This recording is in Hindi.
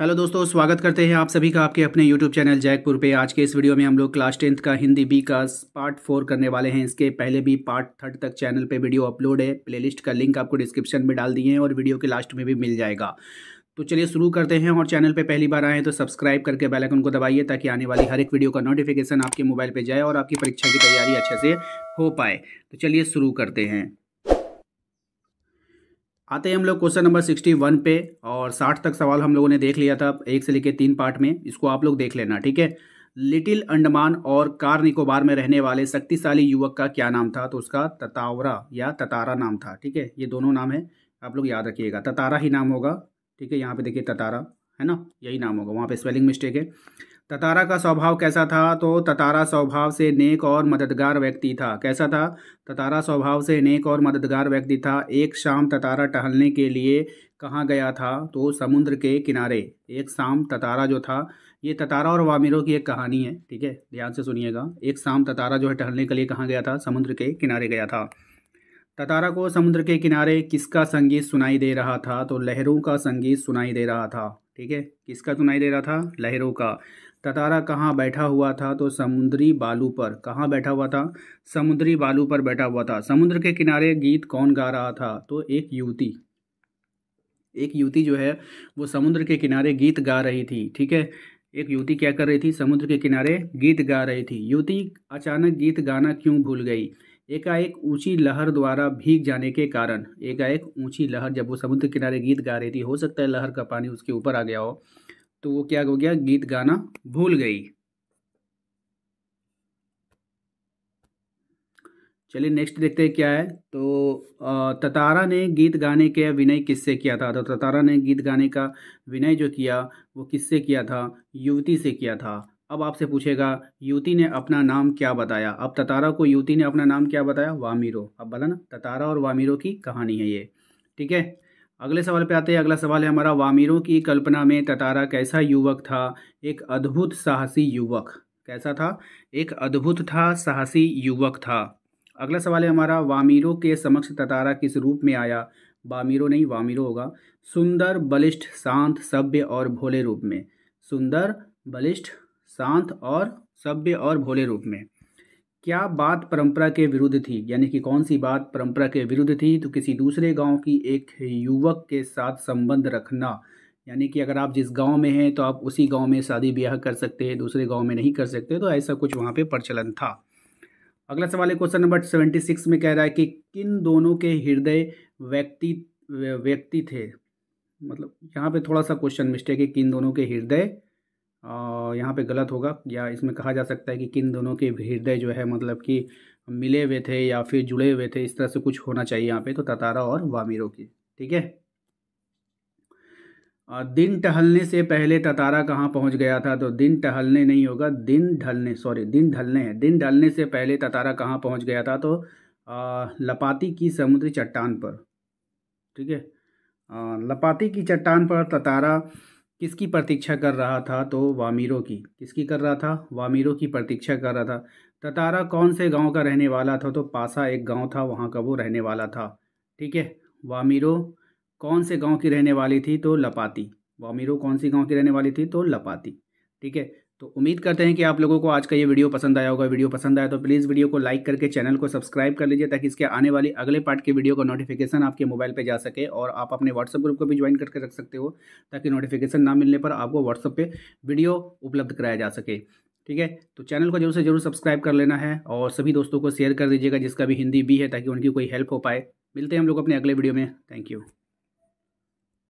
हेलो दोस्तों स्वागत करते हैं आप सभी का आपके अपने यूट्यूब चैनल जयपुर पे आज के इस वीडियो में हम लोग क्लास टेंथ का हिंदी बी का पार्ट फोर करने वाले हैं इसके पहले भी पार्ट थर्ड तक चैनल पे वीडियो अपलोड है प्लेलिस्ट का लिंक आपको डिस्क्रिप्शन में डाल दिए हैं और वीडियो के लास्ट में भी मिल जाएगा तो चलिए शुरू करते हैं और चैनल पर पहली बार आएँ तो सब्सक्राइब करके बैलकन को दबाइए ताकि आने वाली हर एक वीडियो का नोटिफिकेशन आपके मोबाइल पर जाए और आपकी परीक्षा की तैयारी अच्छे से हो पाए तो चलिए शुरू करते हैं आते हैं हम लोग क्वेश्चन नंबर सिक्सटी वन पे और साठ तक सवाल हम लोगों ने देख लिया था एक से लेकर तीन पार्ट में इसको आप लोग देख लेना ठीक है लिटिल अंडमान और कार निकोबार में रहने वाले शक्तिशाली युवक का क्या नाम था तो उसका ततावरा या ततारा नाम था ठीक है ये दोनों नाम है आप लोग याद रखिएगा ततारा ही नाम होगा ठीक है यहाँ पे देखिए ततारा है ना यही नाम होगा वहाँ पे स्पेलिंग मिस्टेक है ततारा का स्वभाव कैसा था तो ततारा स्वभाव से नेक और मददगार व्यक्ति था कैसा था ततारा स्वभाव से नेक और मददगार व्यक्ति था एक शाम ततारा टहलने के लिए कहाँ गया था तो समुद्र के किनारे एक शाम ततारा जो था ये ततारा और वामिरों की एक कहानी है ठीक है ध्यान से सुनिएगा एक शाम ततारा जो है टहलने के लिए कहाँ गया था समुद्र के किनारे गया था ततारा को समुद्र के किनारे किसका संगीत सुनाई दे रहा था तो लहरों का संगीत सुनाई दे रहा था ठीक है किसका सुनाई दे रहा था लहरों का ततारा कहाँ बैठा हुआ था तो समुद्री बालू पर कहाँ बैठा हुआ था समुद्री बालू पर बैठा हुआ था समुद्र के किनारे गीत कौन गा रहा था तो एक युवती एक युवती जो है वो समुद्र के किनारे गीत गा रही थी ठीक है एक युवती क्या कर रही थी समुद्र के किनारे गीत गा रही थी युवती अचानक गीत गाना क्यों भूल गई एकाएक ऊंची लहर द्वारा भीग जाने के कारण एकाएक ऊंची लहर जब वो समुद्र किनारे गीत गा रही थी हो सकता है लहर का पानी उसके ऊपर आ गया हो तो वो क्या हो गया गीत गाना भूल गई चलिए नेक्स्ट देखते हैं क्या है तो ततारा ने गीत गाने का विनय किससे किया था तो ततारा ने गीत गाने का विनय जो किया वो किससे किया था युवती से किया था अब आपसे पूछेगा युवती ने अपना नाम क्या बताया अब ततारा को युवती ने अपना नाम क्या बताया वामीरो अब बोला ना ततारा और वामीरो की कहानी है ये ठीक है अगले सवाल पे आते हैं अगला सवाल है हमारा वामिरों की कल्पना में ततारा कैसा युवक था एक अद्भुत साहसी युवक कैसा था एक अद्भुत था साहसी युवक था अगला सवाल है हमारा वामिरों के समक्ष ततारा किस रूप में आया वामिरों नहीं वामिरों होगा सुंदर बलिष्ठ शांत सभ्य और भोले रूप में सुंदर बलिष्ठ शांत और सभ्य और भोले रूप में क्या बात परंपरा के विरुद्ध थी यानी कि कौन सी बात परंपरा के विरुद्ध थी तो किसी दूसरे गांव की एक युवक के साथ संबंध रखना यानी कि अगर आप जिस गांव में हैं तो आप उसी गांव में शादी ब्याह कर सकते हैं दूसरे गांव में नहीं कर सकते तो ऐसा कुछ वहां पे प्रचलन था अगला सवाल है क्वेश्चन नंबर सेवेंटी सिक्स में कह रहा है कि किन दोनों के हृदय व्यक्ति व्यक्ति थे मतलब यहाँ पे थोड़ा सा क्वेश्चन मिस्टेक है किन दोनों के हृदय यहाँ पे गलत होगा या इसमें कहा जा सकता है कि किन दोनों के हृदय जो है मतलब कि मिले हुए थे या फिर जुड़े हुए थे इस तरह से कुछ होना चाहिए यहाँ पे तो ततारा और वामिरों की ठीक है दिन टहलने से पहले ततारा कहाँ पहुँच गया था तो दिन टहलने नहीं होगा दिन ढलने सॉरी दिन ढलने है दिन ढलने से पहले ततारा कहाँ पहुँच गया था तो लपाती की समुद्री चट्टान पर ठीक है लपाती की चट्टान पर ततारा किसकी प्रतीक्षा कर रहा था तो वामीरों की किसकी कर रहा था वामीरों की प्रतीक्षा कर रहा था ततारा कौन से गांव का रहने वाला था तो पासा एक गांव था वहां का वो रहने वाला था ठीक है वामीरो कौन से गांव की रहने वाली थी तो लपाती वामीरो कौन सी गांव की रहने वाली थी तो लपाती ठीक है तो उम्मीद करते हैं कि आप लोगों को आज का ये वीडियो पसंद आया होगा वीडियो पसंद आया तो प्लीज़ वीडियो को लाइक करके चैनल को सब्सक्राइब कर लीजिए ताकि इसके आने वाली अगले पार्ट के वीडियो का नोटिफिकेशन आपके मोबाइल पे जा सके और आप अपने व्हाट्सअप ग्रुप को भी ज्वाइन करके रख सकते हो ताकि नोटिफिकेशन ना मिलने पर आपको व्हाट्सअप पर वीडियो उपलब्ध कराया जा सके ठीक है तो चैनल को जरूर से जरूर सब्सक्राइब कर लेना है और सभी दोस्तों को शेयर कर दीजिएगा जिसका भी हिंदी भी है ताकि उनकी कोई हेल्प हो पाए मिलते हैं हम लोग अपने अगले वीडियो में थैंक यू